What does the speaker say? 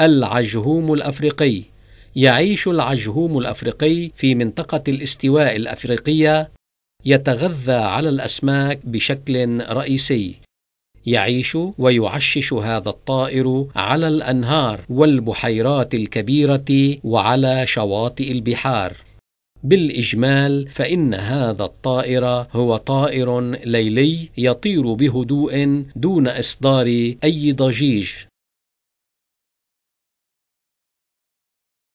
العجهوم الافريقي يعيش العجهوم الافريقي في منطقه الاستواء الافريقيه يتغذى على الاسماك بشكل رئيسي يعيش ويعشش هذا الطائر على الانهار والبحيرات الكبيره وعلى شواطئ البحار بالاجمال فان هذا الطائر هو طائر ليلي يطير بهدوء دون اصدار اي ضجيج